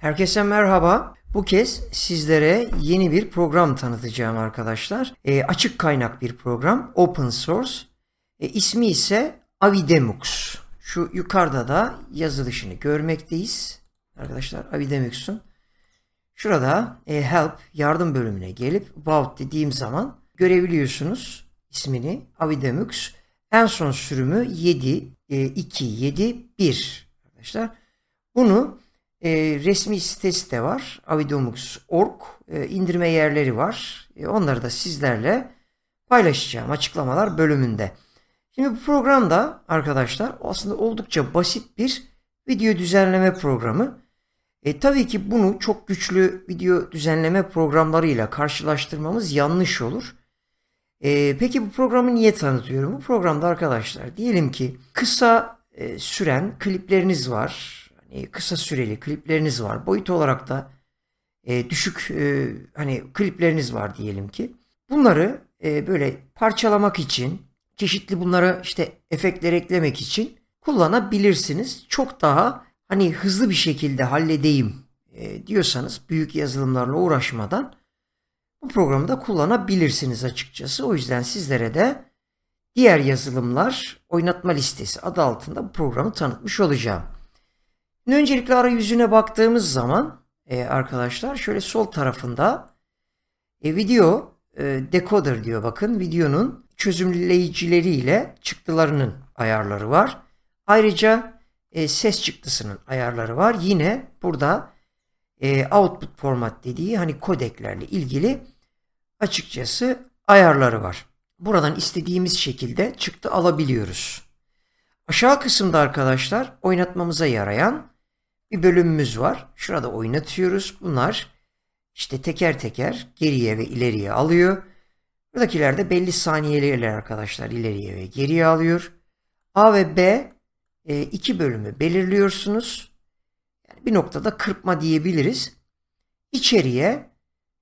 Herkese merhaba. Bu kez sizlere yeni bir program tanıtacağım arkadaşlar. E, açık kaynak bir program, open source. E, ismi ise Avidemux. Şu yukarıda da yazılışını görmekteyiz. Arkadaşlar Avidemux'un. Şurada e, help, yardım bölümüne gelip about dediğim zaman görebiliyorsunuz ismini Avidemux. En son sürümü 7, e, 2, 7, 1 arkadaşlar. Bunu e, resmi sitesi de var. avidomux.org e, ee, indirme yerleri var. E, onları da sizlerle paylaşacağım açıklamalar bölümünde. Şimdi bu programda arkadaşlar aslında oldukça basit bir video düzenleme programı. E, tabii ki bunu çok güçlü video düzenleme programlarıyla karşılaştırmamız yanlış olur. E, peki bu programı niye tanıtıyorum? Bu programda arkadaşlar diyelim ki kısa e, süren klipleriniz var e, kısa süreli klipleriniz var. Boyut olarak da e, düşük e, hani klipleriniz var diyelim ki. Bunları e, böyle parçalamak için çeşitli bunlara işte efektler eklemek için kullanabilirsiniz. Çok daha hani hızlı bir şekilde halledeyim e, diyorsanız büyük yazılımlarla uğraşmadan bu programı da kullanabilirsiniz açıkçası. O yüzden sizlere de diğer yazılımlar oynatma listesi adı altında bu programı tanıtmış olacağım. Öncelikle arayüzüne baktığımız zaman e, arkadaşlar şöyle sol tarafında e, video e, decoder diyor bakın videonun çözümleyicileriyle çıktılarının ayarları var. Ayrıca e, ses çıktısının ayarları var. Yine burada e, output format dediği hani kodeklerle ilgili açıkçası ayarları var. Buradan istediğimiz şekilde çıktı alabiliyoruz. Aşağı kısımda arkadaşlar oynatmamıza yarayan bir bölümümüz var. Şurada oynatıyoruz. Bunlar işte teker teker geriye ve ileriye alıyor. Buradakiler de belli saniyelerle arkadaşlar ileriye ve geriye alıyor. A ve B e, iki bölümü belirliyorsunuz. Yani bir noktada kırpma diyebiliriz. İçeriye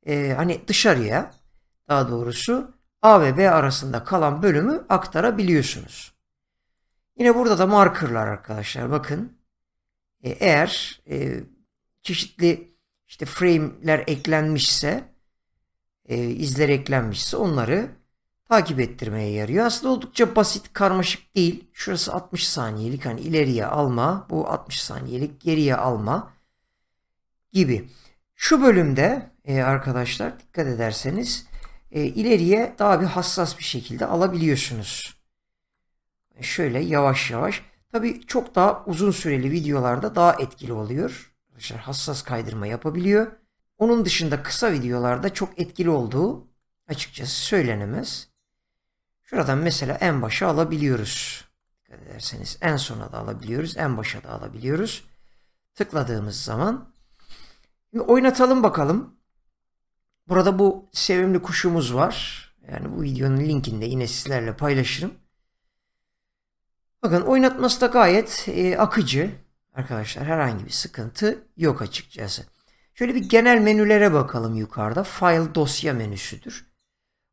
e, hani dışarıya daha doğrusu A ve B arasında kalan bölümü aktarabiliyorsunuz. Yine burada da markerlar arkadaşlar bakın. E, eğer e, çeşitli işte frame'ler eklenmişse e, izler eklenmişse onları takip ettirmeye yarıyor. Aslında oldukça basit, karmaşık değil. Şurası 60 saniyelik hani ileriye alma, bu 60 saniyelik geriye alma gibi. Şu bölümde e, arkadaşlar dikkat ederseniz e, ileriye daha bir hassas bir şekilde alabiliyorsunuz. Şöyle yavaş yavaş Tabi çok daha uzun süreli videolarda daha etkili oluyor. Arkadaşlar hassas kaydırma yapabiliyor. Onun dışında kısa videolarda çok etkili olduğu açıkçası söylenemez. Şuradan mesela en başa alabiliyoruz. Dikkat ederseniz en sona da alabiliyoruz, en başa da alabiliyoruz. Tıkladığımız zaman. Şimdi oynatalım bakalım. Burada bu sevimli kuşumuz var. Yani bu videonun linkini de yine sizlerle paylaşırım. Bakın oynatması da gayet e, akıcı. Arkadaşlar herhangi bir sıkıntı yok açıkçası. Şöyle bir genel menülere bakalım yukarıda. File dosya menüsüdür.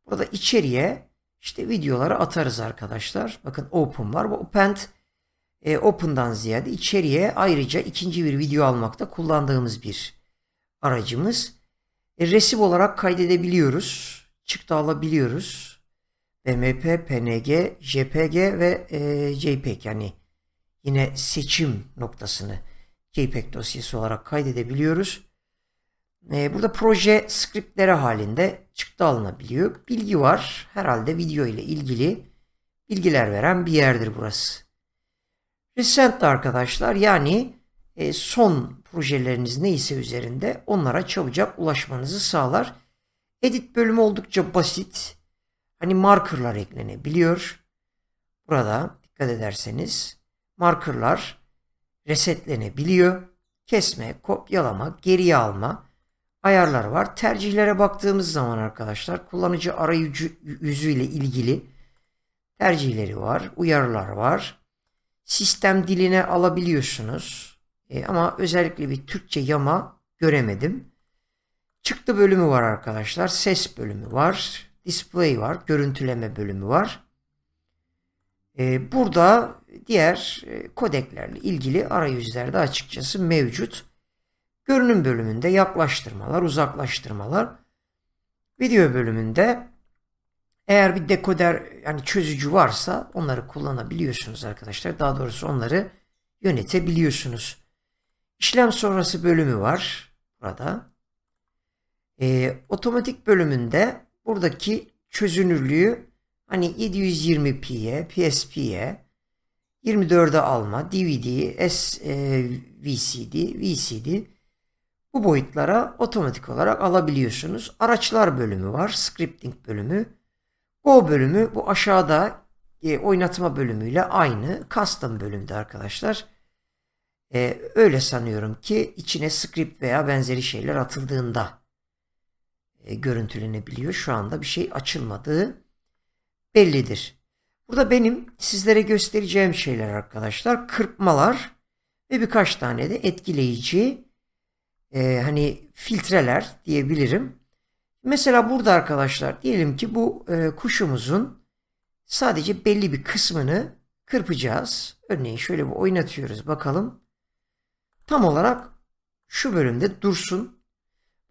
Burada içeriye işte videoları atarız arkadaşlar. Bakın open var. Bu open e, open'dan ziyade içeriye ayrıca ikinci bir video almakta kullandığımız bir aracımız. E, resim olarak kaydedebiliyoruz. Çıktı alabiliyoruz. BMP, PNG, JPG ve e, JPEG yani yine seçim noktasını JPEG dosyası olarak kaydedebiliyoruz. E, burada proje skriptleri halinde çıktı alınabiliyor. Bilgi var. Herhalde video ile ilgili bilgiler veren bir yerdir burası. Recent arkadaşlar yani e, son projeleriniz neyse üzerinde onlara çabucak ulaşmanızı sağlar. Edit bölümü oldukça basit hani markerlar eklenebiliyor. Burada dikkat ederseniz markerlar resetlenebiliyor. Kesme, kopyalama, geriye alma ayarları var. Tercihlere baktığımız zaman arkadaşlar kullanıcı arayüzü ile ilgili tercihleri var, uyarılar var. Sistem diline alabiliyorsunuz. E, ama özellikle bir Türkçe yama göremedim. Çıktı bölümü var arkadaşlar. Ses bölümü var display var. Görüntüleme bölümü var. E, burada diğer e, kodeklerle ilgili arayüzler de açıkçası mevcut. Görünüm bölümünde yaklaştırmalar, uzaklaştırmalar. Video bölümünde eğer bir dekoder yani çözücü varsa onları kullanabiliyorsunuz arkadaşlar. Daha doğrusu onları yönetebiliyorsunuz. İşlem sonrası bölümü var burada. E, otomatik bölümünde buradaki çözünürlüğü hani 720p'ye, PSP'ye 24'e alma, DVD, s e, VCD bu boyutlara otomatik olarak alabiliyorsunuz. Araçlar bölümü var, scripting bölümü. Go bölümü bu aşağıda e, oynatma bölümüyle aynı. Custom bölümde arkadaşlar. E, öyle sanıyorum ki içine script veya benzeri şeyler atıldığında e, görüntülenebiliyor. Şu anda bir şey açılmadığı bellidir. Burada benim sizlere göstereceğim şeyler arkadaşlar kırpmalar ve birkaç tane de etkileyici e, hani filtreler diyebilirim. Mesela burada arkadaşlar diyelim ki bu e, kuşumuzun sadece belli bir kısmını kırpacağız. Örneğin şöyle bir oynatıyoruz bakalım. Tam olarak şu bölümde dursun.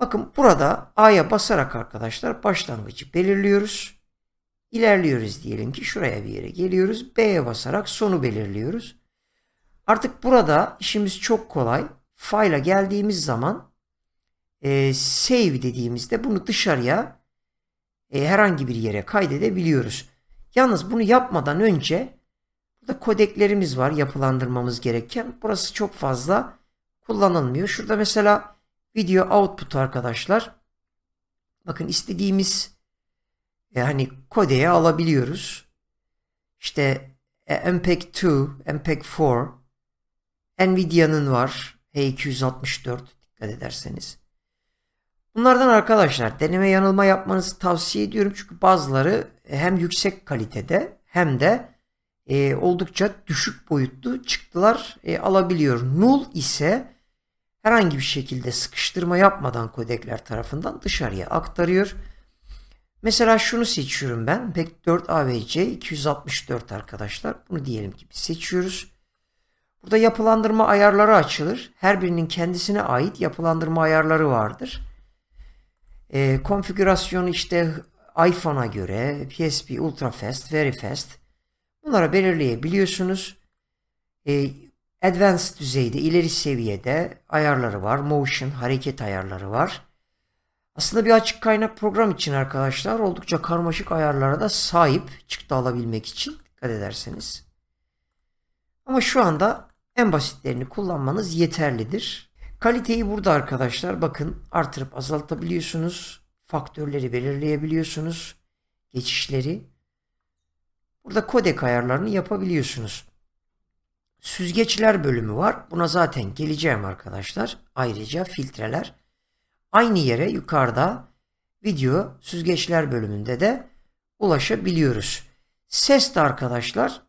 Bakın burada A'ya basarak arkadaşlar başlangıcı belirliyoruz. İlerliyoruz diyelim ki şuraya bir yere geliyoruz. B'ye basarak sonu belirliyoruz. Artık burada işimiz çok kolay. File'a geldiğimiz zaman e, save dediğimizde bunu dışarıya e, herhangi bir yere kaydedebiliyoruz. Yalnız bunu yapmadan önce burada kodeklerimiz var yapılandırmamız gereken. Burası çok fazla kullanılmıyor. Şurada mesela Video output arkadaşlar. Bakın istediğimiz yani e, kodeye alabiliyoruz. İşte MPEG-2, MPEG-4, e Nvidia'nın var. H264 dikkat ederseniz. Bunlardan arkadaşlar deneme yanılma yapmanızı tavsiye ediyorum. Çünkü bazıları hem yüksek kalitede hem de e, oldukça düşük boyutlu çıktılar e, alabiliyor. Null ise herhangi bir şekilde sıkıştırma yapmadan kodekler tarafından dışarıya aktarıyor. Mesela şunu seçiyorum ben. pek 4 avc 264 arkadaşlar. Bunu diyelim ki biz seçiyoruz. Burada yapılandırma ayarları açılır. Her birinin kendisine ait yapılandırma ayarları vardır. E, konfigürasyonu işte iPhone'a göre PSP Ultra Fast, Very Fast bunlara belirleyebiliyorsunuz. E, Advanced düzeyde, ileri seviyede ayarları var. Motion, hareket ayarları var. Aslında bir açık kaynak program için arkadaşlar oldukça karmaşık ayarlara da sahip çıktı alabilmek için dikkat ederseniz. Ama şu anda en basitlerini kullanmanız yeterlidir. Kaliteyi burada arkadaşlar bakın artırıp azaltabiliyorsunuz. Faktörleri belirleyebiliyorsunuz. Geçişleri. Burada kodek ayarlarını yapabiliyorsunuz. Süzgeçler bölümü var. Buna zaten geleceğim arkadaşlar. Ayrıca filtreler. Aynı yere yukarıda video süzgeçler bölümünde de ulaşabiliyoruz. Ses de arkadaşlar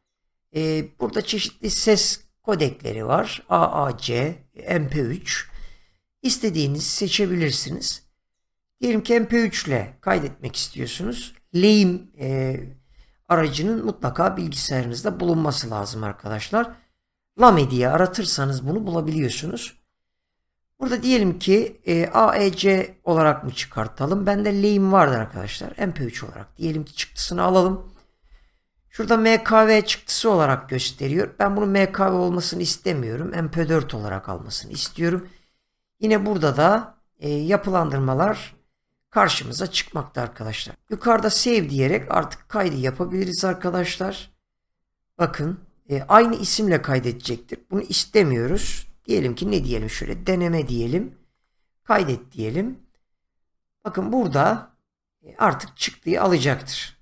e, burada çeşitli ses kodekleri var. AAC, MP3. İstediğinizi seçebilirsiniz. Diyelim ki MP3 ile kaydetmek istiyorsunuz. lame e, aracının mutlaka bilgisayarınızda bulunması lazım arkadaşlar. LAME diye aratırsanız bunu bulabiliyorsunuz. Burada diyelim ki e, AEC olarak mı çıkartalım? Ben Bende lame vardır arkadaşlar. MP3 olarak. Diyelim ki çıktısını alalım. Şurada MKV çıktısı olarak gösteriyor. Ben bunun MKV olmasını istemiyorum. MP4 olarak almasını istiyorum. Yine burada da e, yapılandırmalar karşımıza çıkmakta arkadaşlar. Yukarıda save diyerek artık kaydı yapabiliriz arkadaşlar. Bakın e, aynı isimle kaydedecektir. Bunu istemiyoruz. Diyelim ki ne diyelim şöyle deneme diyelim. Kaydet diyelim. Bakın burada e, artık çıktığı alacaktır.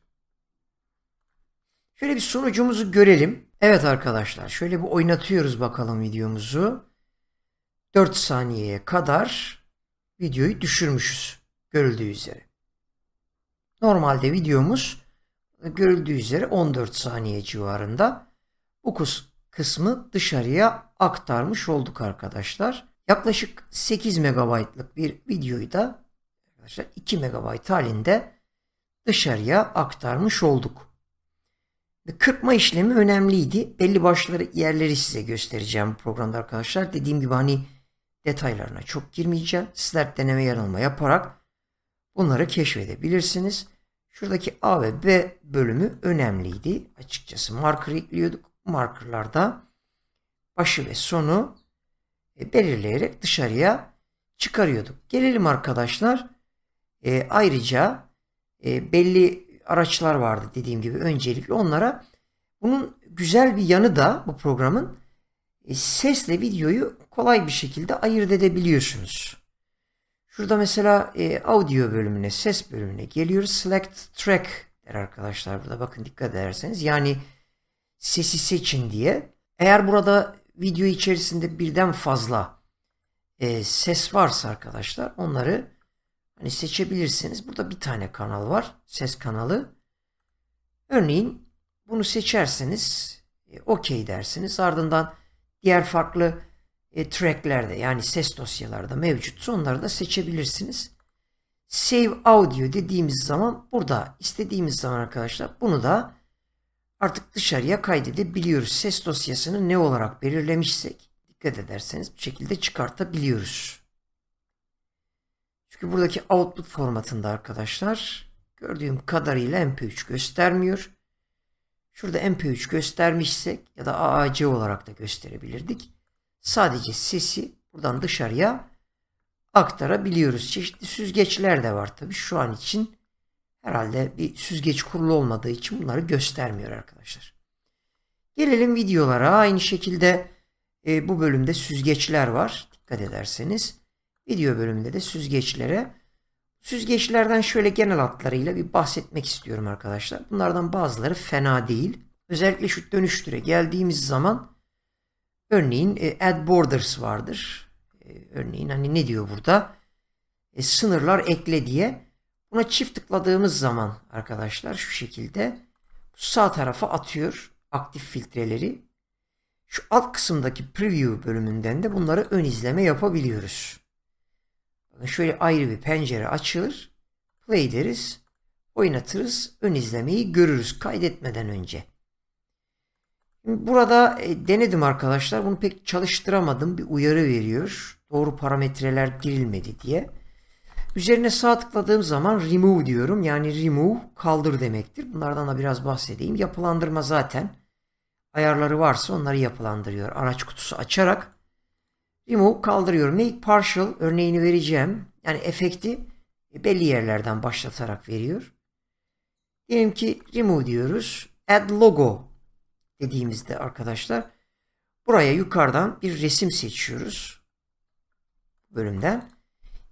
Şöyle bir sonucumuzu görelim. Evet arkadaşlar şöyle bir oynatıyoruz bakalım videomuzu. 4 saniyeye kadar videoyu düşürmüşüz görüldüğü üzere. Normalde videomuz görüldüğü üzere 14 saniye civarında bu kısmı dışarıya aktarmış olduk arkadaşlar. Yaklaşık 8 megabaytlık bir videoyu da arkadaşlar 2 megabayt halinde dışarıya aktarmış olduk. Kırpma işlemi önemliydi. Belli başları yerleri size göstereceğim bu programda arkadaşlar. Dediğim gibi hani detaylarına çok girmeyeceğim. Sizler deneme yanılma yaparak bunları keşfedebilirsiniz. Şuradaki A ve B bölümü önemliydi. Açıkçası marker ekliyorduk markerlarda başı ve sonu e, belirleyerek dışarıya çıkarıyorduk. Gelelim arkadaşlar. E, ayrıca e, belli araçlar vardı dediğim gibi öncelikle onlara. Bunun güzel bir yanı da bu programın e, sesle videoyu kolay bir şekilde ayırt edebiliyorsunuz. Şurada mesela e, audio bölümüne, ses bölümüne geliyoruz. Select track der arkadaşlar burada bakın dikkat ederseniz. Yani sesi seçin diye. Eğer burada video içerisinde birden fazla e, ses varsa arkadaşlar onları hani seçebilirsiniz. Burada bir tane kanal var. Ses kanalı. Örneğin bunu seçerseniz e, okey dersiniz. Ardından diğer farklı e, tracklerde yani ses dosyalarda mevcutsa onları da seçebilirsiniz. Save Audio dediğimiz zaman burada istediğimiz zaman arkadaşlar bunu da artık dışarıya kaydedebiliyoruz. Ses dosyasını ne olarak belirlemişsek dikkat ederseniz bu şekilde çıkartabiliyoruz. Çünkü buradaki output formatında arkadaşlar gördüğüm kadarıyla MP3 göstermiyor. Şurada MP3 göstermişsek ya da AAC olarak da gösterebilirdik. Sadece sesi buradan dışarıya aktarabiliyoruz. Çeşitli süzgeçler de var tabi şu an için herhalde bir süzgeç kurulu olmadığı için bunları göstermiyor arkadaşlar. Gelelim videolara. Aynı şekilde e, bu bölümde süzgeçler var. Dikkat ederseniz video bölümünde de süzgeçlere süzgeçlerden şöyle genel hatlarıyla bir bahsetmek istiyorum arkadaşlar. Bunlardan bazıları fena değil. Özellikle şu dönüştüre geldiğimiz zaman örneğin e, add borders vardır. E, örneğin hani ne diyor burada? E, sınırlar ekle diye Buna çift tıkladığımız zaman arkadaşlar şu şekilde sağ tarafa atıyor aktif filtreleri. Şu alt kısımdaki preview bölümünden de bunları ön izleme yapabiliyoruz. Şöyle ayrı bir pencere açılır. Play deriz. Oynatırız. Ön izlemeyi görürüz kaydetmeden önce. Burada e, denedim arkadaşlar. Bunu pek çalıştıramadım. Bir uyarı veriyor. Doğru parametreler girilmedi diye. Üzerine sağ tıkladığım zaman remove diyorum. Yani remove kaldır demektir. Bunlardan da biraz bahsedeyim. Yapılandırma zaten ayarları varsa onları yapılandırıyor. Araç kutusu açarak remove kaldırıyorum. Make partial örneğini vereceğim. Yani efekti belli yerlerden başlatarak veriyor. Diyelim ki remove diyoruz. Add logo dediğimizde arkadaşlar buraya yukarıdan bir resim seçiyoruz. Bölümden.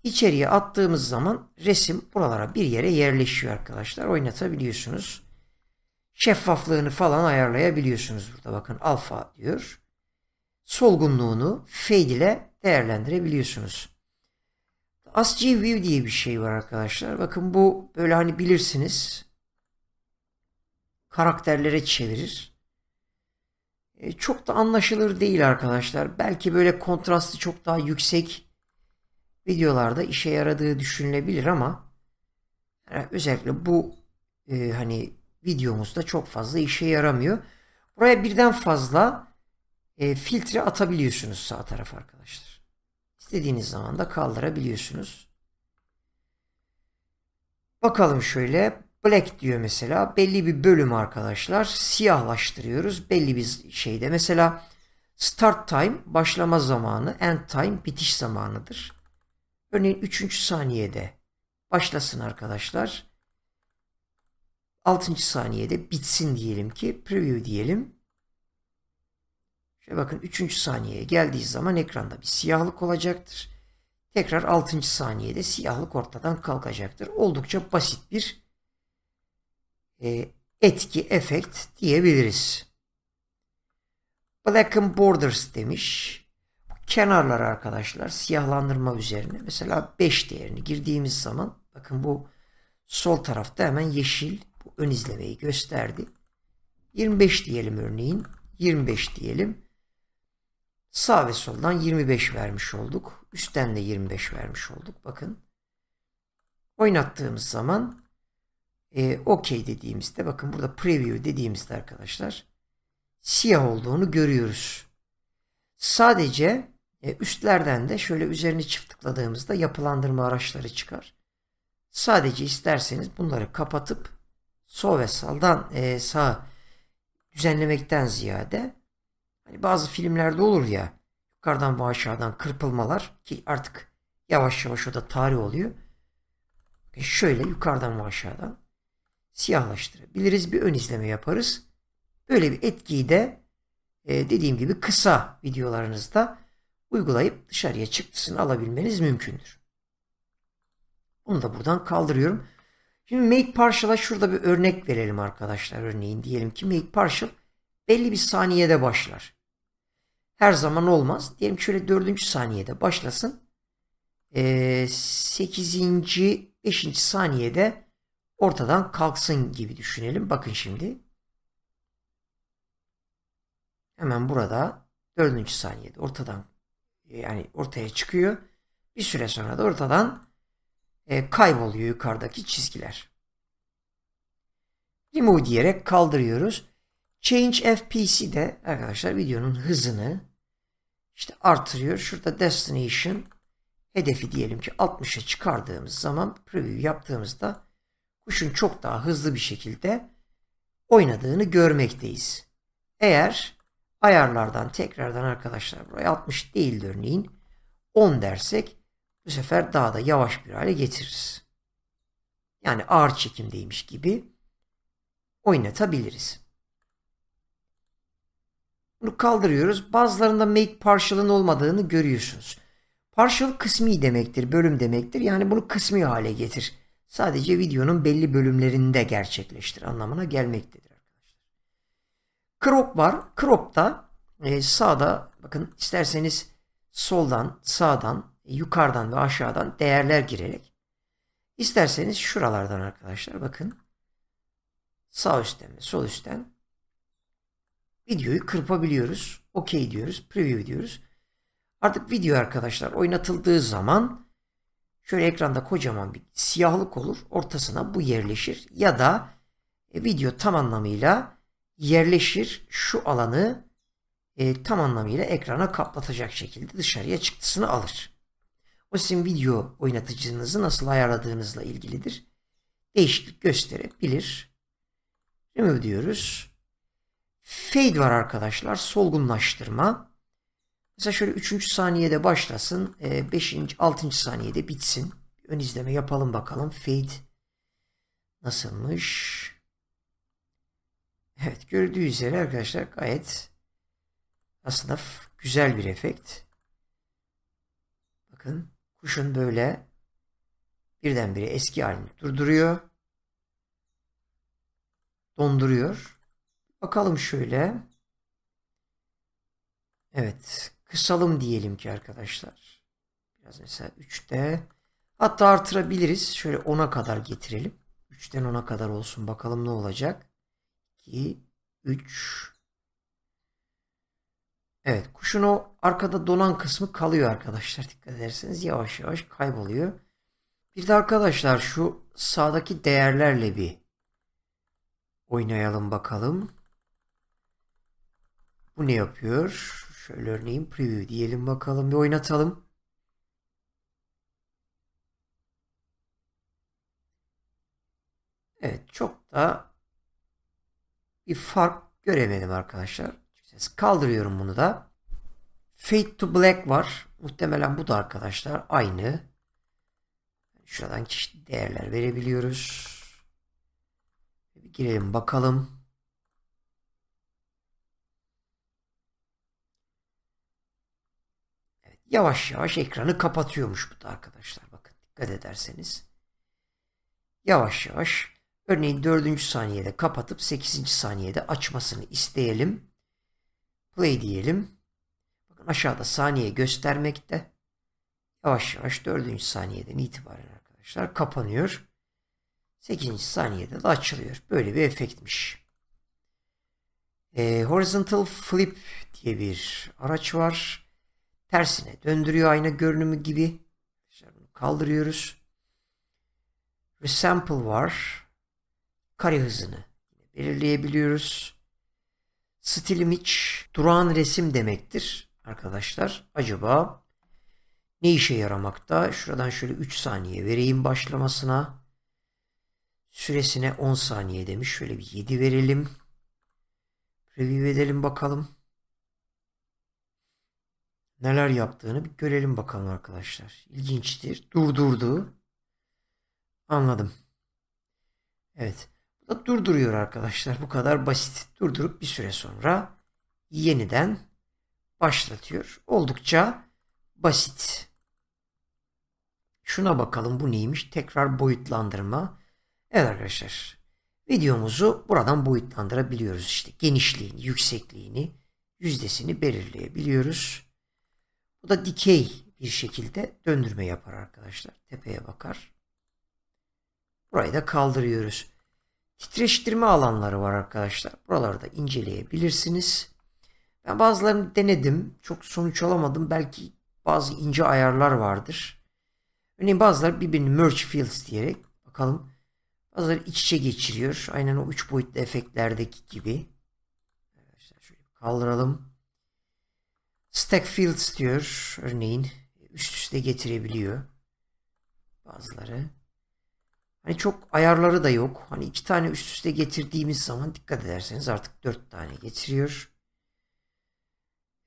İçeriye attığımız zaman resim buralara bir yere yerleşiyor arkadaşlar. Oynatabiliyorsunuz. Şeffaflığını falan ayarlayabiliyorsunuz burada. Bakın alfa diyor. Solgunluğunu fade ile değerlendirebiliyorsunuz. ASCII View diye bir şey var arkadaşlar. Bakın bu böyle hani bilirsiniz. Karakterlere çevirir. E, çok da anlaşılır değil arkadaşlar. Belki böyle kontrastı çok daha yüksek videolarda işe yaradığı düşünülebilir ama özellikle bu e, hani videomuzda çok fazla işe yaramıyor. Buraya birden fazla e, filtre atabiliyorsunuz sağ taraf arkadaşlar. İstediğiniz zaman da kaldırabiliyorsunuz. Bakalım şöyle black diyor mesela belli bir bölüm arkadaşlar siyahlaştırıyoruz belli bir şeyde mesela start time başlama zamanı end time bitiş zamanıdır. Örneğin 3. saniyede başlasın arkadaşlar. 6. saniyede bitsin diyelim ki preview diyelim. Şöyle bakın 3. saniyeye geldiği zaman ekranda bir siyahlık olacaktır. Tekrar 6. saniyede siyahlık ortadan kalkacaktır. Oldukça basit bir e, etki, efekt diyebiliriz. Black and Borders demiş kenarları arkadaşlar siyahlandırma üzerine mesela 5 değerini girdiğimiz zaman bakın bu sol tarafta hemen yeşil bu ön izlemeyi gösterdi. 25 diyelim örneğin. 25 diyelim. Sağ ve soldan 25 vermiş olduk. Üstten de 25 vermiş olduk. Bakın. Oynattığımız zaman e, OK dediğimizde bakın burada preview dediğimizde arkadaşlar siyah olduğunu görüyoruz. Sadece e, üstlerden de şöyle üzerini çift tıkladığımızda yapılandırma araçları çıkar. Sadece isterseniz bunları kapatıp sol ve saldan e, sağa düzenlemekten ziyade hani bazı filmlerde olur ya yukarıdan ve aşağıdan kırpılmalar ki artık yavaş yavaş o da tarih oluyor. E şöyle yukarıdan ve aşağıdan siyahlaştırabiliriz. Bir ön izleme yaparız. Böyle bir etkiyi de e, dediğim gibi kısa videolarınızda uygulayıp dışarıya çıktısını alabilmeniz mümkündür. Bunu da buradan kaldırıyorum. Şimdi make partial'a şurada bir örnek verelim arkadaşlar. Örneğin diyelim ki make partial belli bir saniyede başlar. Her zaman olmaz. Diyelim şöyle 4. saniyede başlasın. 8. Ee, 5. saniyede ortadan kalksın gibi düşünelim. Bakın şimdi. Hemen burada 4. saniyede ortadan e, yani ortaya çıkıyor. Bir süre sonra da ortadan e, kayboluyor yukarıdaki çizgiler. Remove diyerek kaldırıyoruz. Change FPC de arkadaşlar videonun hızını işte artırıyor. Şurada destination hedefi diyelim ki 60'a çıkardığımız zaman preview yaptığımızda kuşun çok daha hızlı bir şekilde oynadığını görmekteyiz. Eğer Ayarlardan tekrardan arkadaşlar buraya 60 değil örneğin 10 dersek bu sefer daha da yavaş bir hale getiririz. Yani ağır çekimdeymiş gibi oynatabiliriz. Bunu kaldırıyoruz. Bazılarında make partial'ın olmadığını görüyorsunuz. Partial kısmi demektir, bölüm demektir. Yani bunu kısmi hale getir. Sadece videonun belli bölümlerinde gerçekleştir anlamına gelmektedir. Crop var. Crop'ta e, sağda bakın isterseniz soldan, sağdan, e, yukarıdan ve aşağıdan değerler girerek isterseniz şuralardan arkadaşlar bakın sağ üstten ve sol üstten videoyu kırpabiliyoruz. okey diyoruz. Preview diyoruz. Artık video arkadaşlar oynatıldığı zaman şöyle ekranda kocaman bir siyahlık olur. Ortasına bu yerleşir. Ya da e, video tam anlamıyla yerleşir şu alanı e, tam anlamıyla ekrana kaplatacak şekilde dışarıya çıktısını alır. O sizin video oynatıcınızı nasıl ayarladığınızla ilgilidir. Değişiklik gösterebilir. Remove diyoruz. Fade var arkadaşlar. Solgunlaştırma. Mesela şöyle 3. saniyede başlasın. 5. E, 6. saniyede bitsin. Ön izleme yapalım bakalım. Fade nasılmış? Evet gördüğü üzere arkadaşlar gayet aslında güzel bir efekt. Bakın kuşun böyle birdenbire eski halini durduruyor. Donduruyor. Bakalım şöyle. Evet. Kısalım diyelim ki arkadaşlar. Biraz mesela 3'te. Hatta artırabiliriz. Şöyle 10'a kadar getirelim. 3'ten 10'a kadar olsun. Bakalım ne olacak. 2, 3. Evet kuşun o arkada donan kısmı kalıyor arkadaşlar. Dikkat ederseniz yavaş yavaş kayboluyor. Bir de arkadaşlar şu sağdaki değerlerle bir oynayalım bakalım. Bu ne yapıyor? Şöyle örneğin preview diyelim bakalım bir oynatalım. Evet çok da bir fark göremedim arkadaşlar. Ses Kaldırıyorum bunu da. Fade to black var. Muhtemelen bu da arkadaşlar aynı. Şuradan çeşitli değerler verebiliyoruz. Bir girelim bakalım. Evet, yavaş yavaş ekranı kapatıyormuş bu da arkadaşlar. Bakın dikkat ederseniz. Yavaş yavaş Örneğin 4. saniyede kapatıp 8. saniyede açmasını isteyelim. Play diyelim. Bakın aşağıda saniye göstermekte. Yavaş yavaş 4. saniyeden itibaren arkadaşlar kapanıyor. 8. saniyede de açılıyor. Böyle bir efektmiş. Ee, horizontal flip diye bir araç var. Tersine döndürüyor ayna görünümü gibi. Kaldırıyoruz. Resample var kare hızını belirleyebiliyoruz. Stilim iç durağan resim demektir arkadaşlar. Acaba ne işe yaramakta? Şuradan şöyle 3 saniye vereyim başlamasına. Süresine 10 saniye demiş. Şöyle bir 7 verelim. Review edelim bakalım. Neler yaptığını bir görelim bakalım arkadaşlar. İlginçtir. Durdurdu. Anladım. Evet durduruyor arkadaşlar. Bu kadar basit. Durdurup bir süre sonra yeniden başlatıyor. Oldukça basit. Şuna bakalım bu neymiş? Tekrar boyutlandırma. Evet arkadaşlar. Videomuzu buradan boyutlandırabiliyoruz işte. Genişliğini, yüksekliğini, yüzdesini belirleyebiliyoruz. Bu da dikey bir şekilde döndürme yapar arkadaşlar. Tepeye bakar. Burayı da kaldırıyoruz titreştirme alanları var arkadaşlar. Buraları da inceleyebilirsiniz. Ben bazılarını denedim. Çok sonuç alamadım. Belki bazı ince ayarlar vardır. Örneğin bazıları birbirini merge fields diyerek bakalım. Bazıları iç içe geçiriyor. Aynen o 3 boyutlu efektlerdeki gibi. Arkadaşlar şöyle kaldıralım. Stack fields diyor. Örneğin üst üste getirebiliyor. Bazıları. Hani çok ayarları da yok. Hani iki tane üst üste getirdiğimiz zaman dikkat ederseniz artık dört tane getiriyor.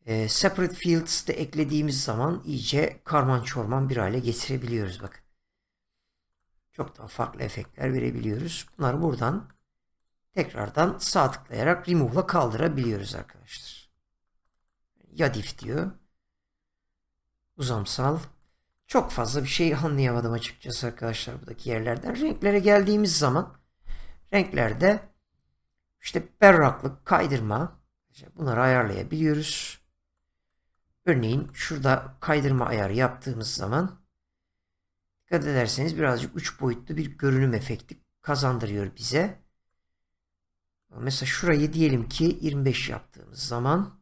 E, separate fields de eklediğimiz zaman iyice karman çorman bir hale getirebiliyoruz bakın. Çok daha farklı efektler verebiliyoruz. Bunları buradan tekrardan sağ tıklayarak remove'la kaldırabiliyoruz arkadaşlar. Yadif diyor. Uzamsal çok fazla bir şey anlayamadım açıkçası arkadaşlar buradaki yerlerden. Renklere geldiğimiz zaman renklerde işte berraklık, kaydırma işte bunları ayarlayabiliyoruz. Örneğin şurada kaydırma ayarı yaptığımız zaman dikkat ederseniz birazcık üç boyutlu bir görünüm efekti kazandırıyor bize. Mesela şurayı diyelim ki 25 yaptığımız zaman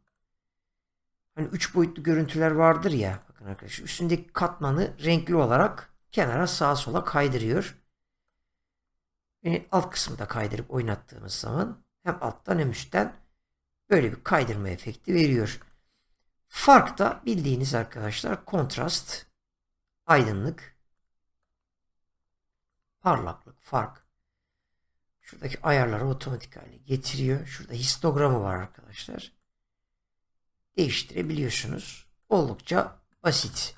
hani üç boyutlu görüntüler vardır ya Bakın arkadaşlar üstündeki katmanı renkli olarak kenara sağa sola kaydırıyor. Ve alt kısmı kaydırıp oynattığımız zaman hem alttan hem üstten böyle bir kaydırma efekti veriyor. Fark da bildiğiniz arkadaşlar kontrast, aydınlık, parlaklık, fark. Şuradaki ayarları otomatik hale getiriyor. Şurada histogramı var arkadaşlar. Değiştirebiliyorsunuz. Oldukça basit.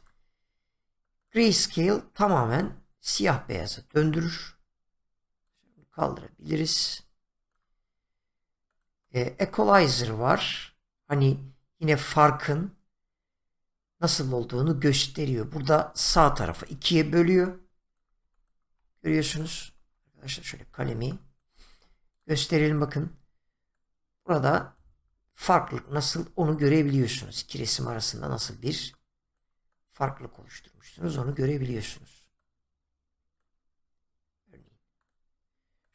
Grayscale tamamen siyah beyaza döndürür. Kaldırabiliriz. E, equalizer var. Hani yine farkın nasıl olduğunu gösteriyor. Burada sağ tarafı ikiye bölüyor. Görüyorsunuz. Arkadaşlar şöyle kalemi gösterelim bakın. Burada farklılık nasıl onu görebiliyorsunuz. İki resim arasında nasıl bir farklı konuşturmuşsunuz. Onu görebiliyorsunuz. Örneğin.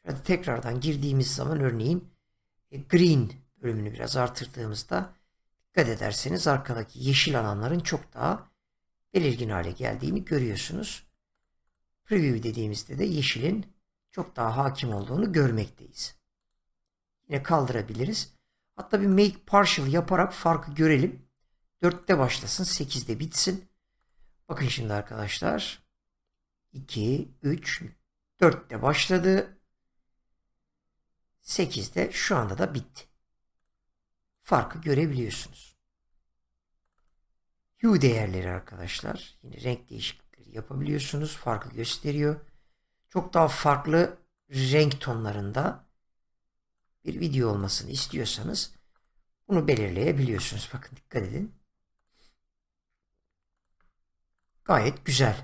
Hadi tekrardan girdiğimiz zaman örneğin e, green bölümünü biraz artırdığımızda dikkat ederseniz arkadaki yeşil alanların çok daha belirgin hale geldiğini görüyorsunuz. Preview dediğimizde de yeşilin çok daha hakim olduğunu görmekteyiz. Yine kaldırabiliriz. Hatta bir make partial yaparak farkı görelim. 4'te başlasın 8'de bitsin. Bakın şimdi arkadaşlar. 2, 3, 4 de başladı. 8 de şu anda da bitti. Farkı görebiliyorsunuz. Hue değerleri arkadaşlar. Yine renk değişiklikleri yapabiliyorsunuz. Farkı gösteriyor. Çok daha farklı renk tonlarında bir video olmasını istiyorsanız bunu belirleyebiliyorsunuz. Bakın dikkat edin. Gayet güzel.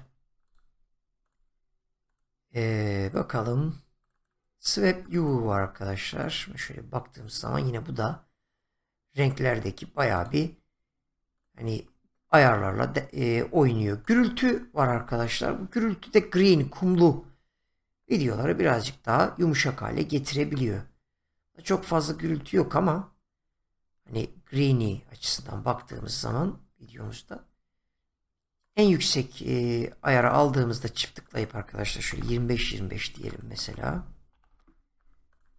Ee, bakalım. Swap U var arkadaşlar. Şöyle baktığımız zaman yine bu da renklerdeki bayağı bir hani ayarlarla de, e, oynuyor. Gürültü var arkadaşlar. Bu gürültü de green, kumlu videoları birazcık daha yumuşak hale getirebiliyor. Çok fazla gürültü yok ama hani greeny açısından baktığımız zaman videomuzda en yüksek e, ayara aldığımızda çift tıklayıp arkadaşlar şöyle 25-25 diyelim mesela.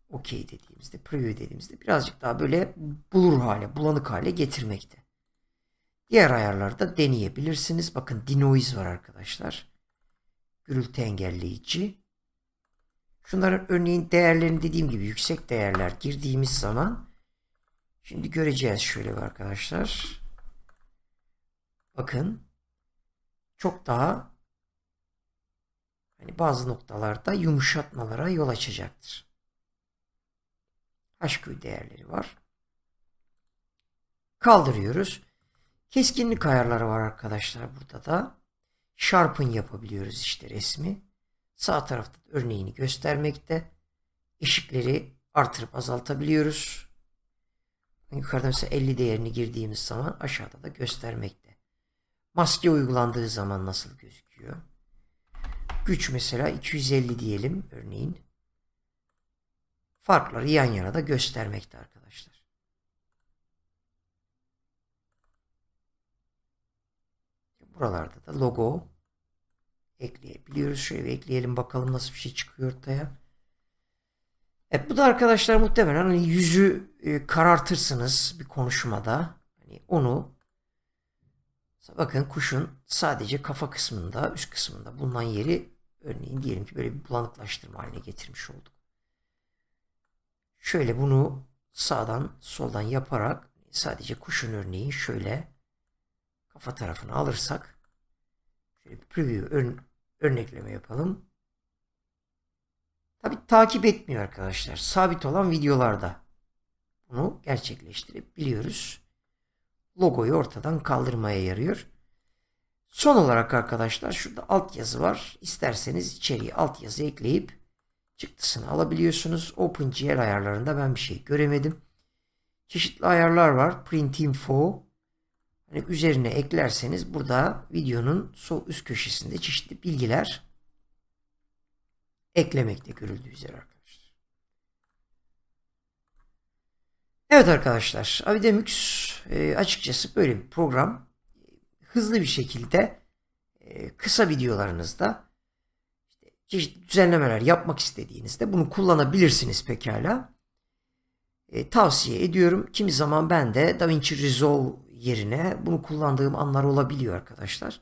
Okey dediğimizde, preview dediğimizde birazcık daha böyle bulur hale, bulanık hale getirmekte. Diğer ayarlarda deneyebilirsiniz. Bakın denoise var arkadaşlar. Gürültü engelleyici. Şunların örneğin değerlerini dediğim gibi yüksek değerler girdiğimiz zaman şimdi göreceğiz şöyle arkadaşlar. Bakın çok daha hani bazı noktalarda yumuşatmalara yol açacaktır. HQ değerleri var. Kaldırıyoruz. Keskinlik ayarları var arkadaşlar burada da. Sharpen yapabiliyoruz işte resmi. Sağ tarafta örneğini göstermekte. Işıkları artırıp azaltabiliyoruz. Yukarıda mesela 50 değerini girdiğimiz zaman aşağıda da göstermekte. Maske uygulandığı zaman nasıl gözüküyor? Güç mesela 250 diyelim örneğin. Farkları yan yana da göstermekte arkadaşlar. Buralarda da logo ekleyebiliyoruz. Şöyle bir ekleyelim bakalım nasıl bir şey çıkıyor ortaya. Evet bu da arkadaşlar muhtemelen hani yüzü e, karartırsınız bir konuşmada. Hani onu Bakın kuşun sadece kafa kısmında, üst kısmında bulunan yeri örneğin diyelim ki böyle bir bulanıklaştırma haline getirmiş olduk. Şöyle bunu sağdan soldan yaparak sadece kuşun örneği şöyle kafa tarafını alırsak şöyle bir preview ön, örnekleme yapalım. Tabi takip etmiyor arkadaşlar. Sabit olan videolarda bunu gerçekleştirebiliyoruz logoyu ortadan kaldırmaya yarıyor. Son olarak arkadaşlar şurada altyazı var. İsterseniz içeriye altyazı ekleyip çıktısını alabiliyorsunuz. OpenGL ayarlarında ben bir şey göremedim. Çeşitli ayarlar var. Print info. yani üzerine eklerseniz burada videonun sol üst köşesinde çeşitli bilgiler eklemekte görüldüğü üzere arkadaşlar. Evet arkadaşlar, Avidemix e, açıkçası böyle bir program. Hızlı bir şekilde e, kısa videolarınızda işte, çeşitli düzenlemeler yapmak istediğinizde bunu kullanabilirsiniz pekala. E, tavsiye ediyorum. Kimi zaman ben de DaVinci Resolve yerine bunu kullandığım anlar olabiliyor arkadaşlar.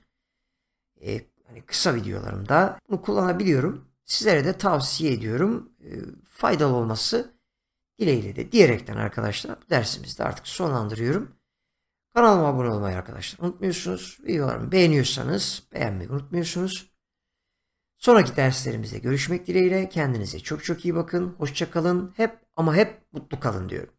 E, hani kısa videolarımda bunu kullanabiliyorum. Sizlere de tavsiye ediyorum. E, faydalı olması dileğiyle de diyerekten arkadaşlar dersimizi de artık sonlandırıyorum. Kanalıma abone olmayı arkadaşlar unutmuyorsunuz. Videolarımı beğeniyorsanız beğenmeyi unutmuyorsunuz. Sonraki derslerimizde görüşmek dileğiyle. Kendinize çok çok iyi bakın. Hoşçakalın. Hep ama hep mutlu kalın diyorum.